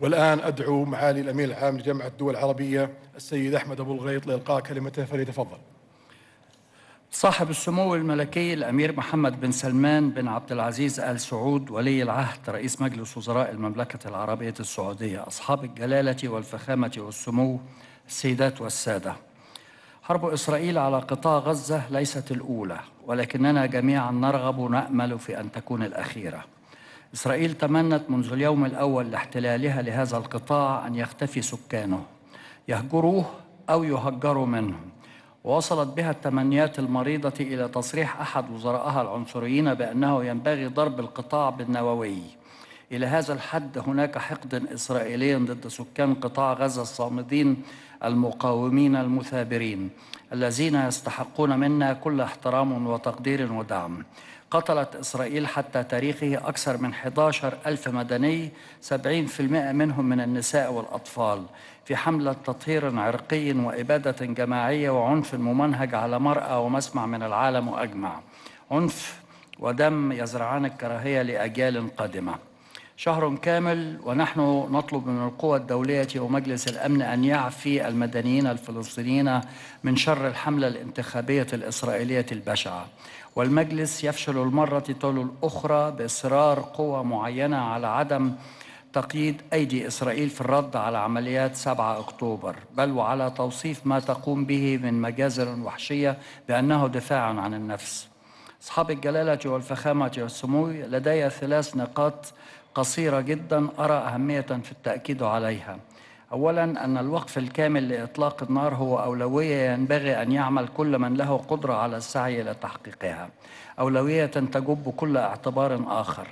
والآن أدعو معالي الأمين العام لجامعة الدول العربية السيد أحمد أبو الغيط لإلقاء كلمته فليتفضل صاحب السمو الملكي الأمير محمد بن سلمان بن عبد العزيز آل سعود ولي العهد رئيس مجلس وزراء المملكة العربية السعودية أصحاب الجلالة والفخامة والسمو السيدات والسادة حرب إسرائيل على قطاع غزة ليست الأولى ولكننا جميعا نرغب ونأمل في أن تكون الأخيرة إسرائيل تمنت منذ اليوم الأول لاحتلالها لهذا القطاع أن يختفي سكانه يهجروه أو يهجروا منه ووصلت بها التمنيات المريضة إلى تصريح أحد وزرائها العنصريين بأنه ينبغي ضرب القطاع بالنووي إلى هذا الحد هناك حقد إسرائيلي ضد سكان قطاع غزة الصامدين المقاومين المثابرين الذين يستحقون منا كل احترام وتقدير ودعم قتلت إسرائيل حتى تاريخه أكثر من 11 ألف مدني 70% منهم من النساء والأطفال في حملة تطهير عرقي وإبادة جماعية وعنف ممنهج على مرأة ومسمع من العالم أجمع عنف ودم يزرعان الكراهية لأجيال قادمة شهر كامل ونحن نطلب من القوى الدولية ومجلس الأمن أن يعفي المدنيين الفلسطينيين من شر الحملة الانتخابية الإسرائيلية البشعة والمجلس يفشل المرة طول الأخرى بإصرار قوى معينة على عدم تقييد أيدي إسرائيل في الرد على عمليات 7 أكتوبر بل وعلى توصيف ما تقوم به من مجازر وحشية بأنه دفاع عن النفس أصحاب الجلالة والفخامة والسمو لدي ثلاث نقاط قصيرة جدا أرى أهمية في التأكيد عليها أولا أن الوقف الكامل لإطلاق النار هو أولوية ينبغي أن يعمل كل من له قدرة على السعي إلى تحقيقها أولوية تجب كل اعتبار آخر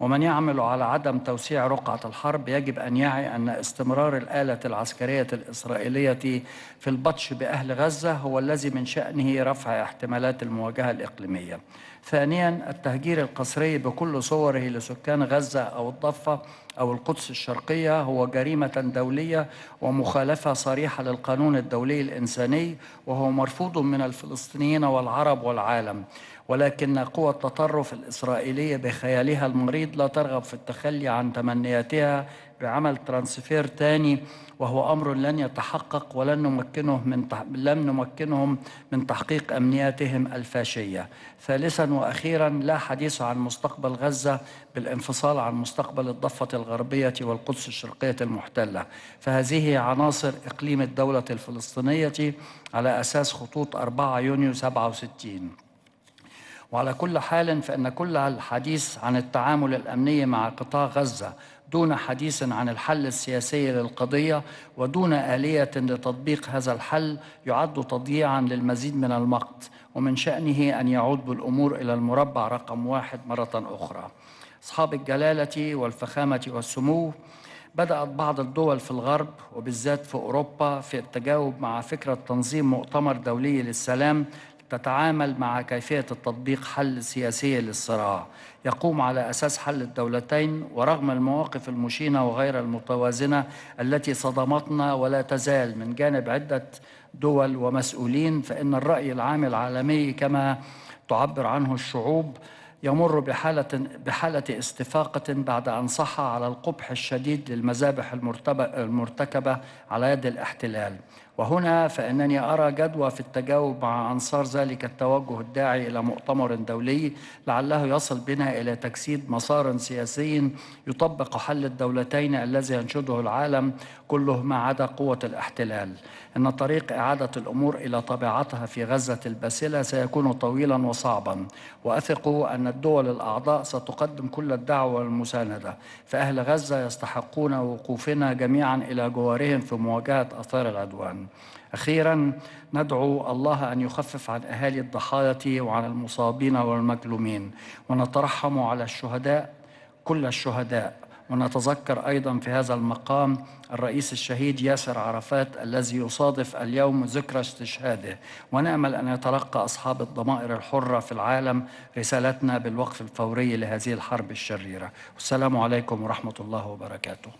ومن يعمل على عدم توسيع رقعة الحرب يجب أن يعي أن استمرار الآلة العسكرية الإسرائيلية في البطش بأهل غزة هو الذي من شأنه رفع احتمالات المواجهة الإقليمية ثانيا التهجير القسري بكل صوره لسكان غزة أو الضفة أو القدس الشرقية هو جريمة دولية ومخالفة صريحة للقانون الدولي الإنساني وهو مرفوض من الفلسطينيين والعرب والعالم ولكن قوى التطرف الإسرائيلية بخيالها المريض لا ترغب في التخلي عن تمنياتها بعمل ترانسفير تاني وهو أمر لن يتحقق ولن نمكنه من تح... لم نمكنهم من تحقيق أمنياتهم الفاشية ثالثا وأخيرا لا حديث عن مستقبل غزة بالانفصال عن مستقبل الضفة الغربية والقدس الشرقية المحتلة فهذه عناصر إقليم الدولة الفلسطينية على أساس خطوط 4 يونيو 67 وعلى كل حال فإن كل الحديث عن التعامل الأمني مع قطاع غزة دون حديث عن الحل السياسي للقضية ودون آلية لتطبيق هذا الحل يعد تضييعا للمزيد من الوقت ومن شأنه أن يعود بالأمور إلى المربع رقم واحد مرة أخرى أصحاب الجلالة والفخامة والسمو بدأت بعض الدول في الغرب وبالذات في أوروبا في التجاوب مع فكرة تنظيم مؤتمر دولي للسلام تتعامل مع كيفية التطبيق حل سياسي للصراع يقوم على أساس حل الدولتين ورغم المواقف المشينة وغير المتوازنة التي صدمتنا ولا تزال من جانب عدة دول ومسؤولين فإن الرأي العام العالمي كما تعبر عنه الشعوب يمر بحالة, بحالة استفاقة بعد أن صح على القبح الشديد للمذابح المرتكبة على يد الاحتلال وهنا فإنني أرى جدوى في التجاوب مع أنصار ذلك التوجه الداعي إلى مؤتمر دولي لعله يصل بنا إلى تجسيد مسار سياسي يطبق حل الدولتين الذي ينشده العالم كله ما عدا قوة الاحتلال إن طريق إعادة الأمور إلى طبيعتها في غزة الباسلة سيكون طويلا وصعبا وأثق أن الدول الأعضاء ستقدم كل الدعوة والمساندة فأهل غزة يستحقون وقوفنا جميعا إلى جوارهم في مواجهة أثار العدوان أخيرا ندعو الله أن يخفف عن أهالي الضحايا وعن المصابين والمكلومين ونترحم على الشهداء كل الشهداء ونتذكر أيضا في هذا المقام الرئيس الشهيد ياسر عرفات الذي يصادف اليوم ذكرى استشهاده ونأمل أن يتلقى أصحاب الضمائر الحرة في العالم رسالتنا بالوقف الفوري لهذه الحرب الشريرة والسلام عليكم ورحمة الله وبركاته